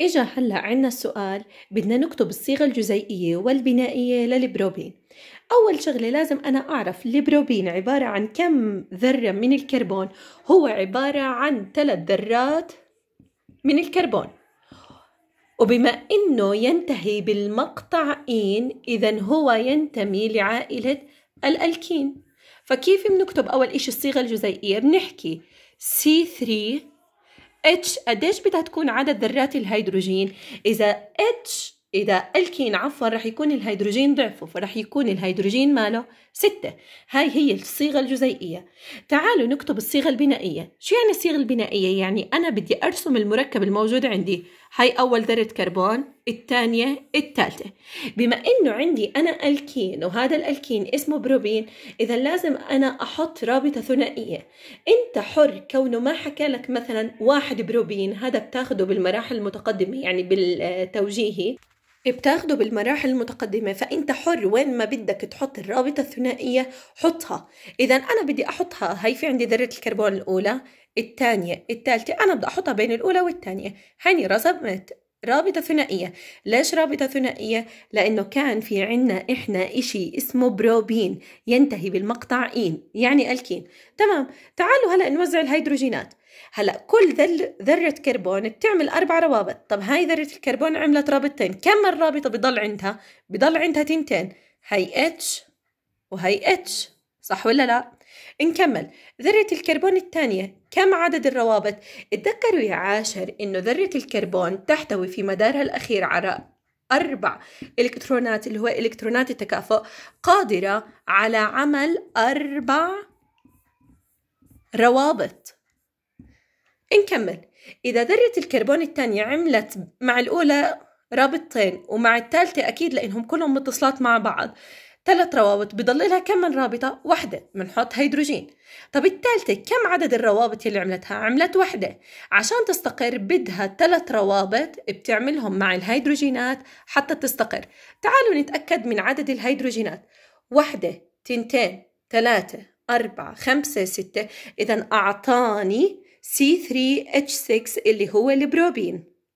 إجا هلا عنا السؤال بدنا نكتب الصيغة الجزيئية والبنائية للبروبين أول شغلة لازم أنا أعرف البروبين عبارة عن كم ذرة من الكربون هو عبارة عن ثلاث ذرات من الكربون وبما أنه ينتهي بالمقطع إين إذا هو ينتمي لعائلة الألكين فكيف بنكتب أول إشي الصيغة الجزيئية بنحكي C3 اتش قديش بدها تكون عدد ذرات الهيدروجين اذا اتش إذا الكين عفوا رح يكون الهيدروجين ضعفه فرح يكون الهيدروجين ماله ستة هاي هي الصيغة الجزيئية تعالوا نكتب الصيغة البنائية شو يعني الصيغة البنائية؟ يعني أنا بدي أرسم المركب الموجود عندي هاي أول ذرة كربون الثانية الثالثة بما إنه عندي أنا ألكين وهذا الألكين اسمه بروبين إذا لازم أنا أحط رابطة ثنائية أنت حر كونه ما حكى لك مثلا واحد بروبين هذا بتاخده بالمراحل المتقدمة يعني بالتوجيهي بتاخده بالمراحل المتقدمة فأنت حر وين ما بدك تحط الرابطة الثنائية حطها إذا أنا بدي أحطها هاي في عندي ذرة الكربون الأولى الثانية الثالثة أنا بدي أحطها بين الأولى والثانية هاني رسمت رابطة ثنائية ليش رابطة ثنائية؟ لأنه كان في عنا إحنا إشي اسمه بروبين ينتهي بالمقطع إين يعني ألكين تمام تعالوا هلأ نوزع الهيدروجينات هلا كل ذل ذرة كربون بتعمل أربع روابط، طب هاي ذرة الكربون عملت رابطتين، كم الرابطة بضل عندها؟ بضل عندها تنتين، هي اتش وهي اتش، صح ولا لا؟ نكمل ذرة الكربون الثانية كم عدد الروابط؟ اتذكروا يا عاشر إنه ذرة الكربون تحتوي في مدارها الأخير على أربع إلكترونات اللي هو إلكترونات التكافؤ قادرة على عمل أربع روابط نكمل إذا ذرة الكربون الثانية عملت مع الأولى رابطتين ومع الثالثة أكيد لأنهم كلهم متصلات مع بعض ثلاث روابط بضل لها كم من رابطة؟ واحدة بنحط هيدروجين طب الثالثة كم عدد الروابط اللي عملتها؟ عملت واحدة عشان تستقر بدها ثلاث روابط بتعملهم مع الهيدروجينات حتى تستقر تعالوا نتأكد من عدد الهيدروجينات واحدة تنتين ثلاثة أربعة خمسة ستة إذا أعطاني C3H6 اللي هو البروبين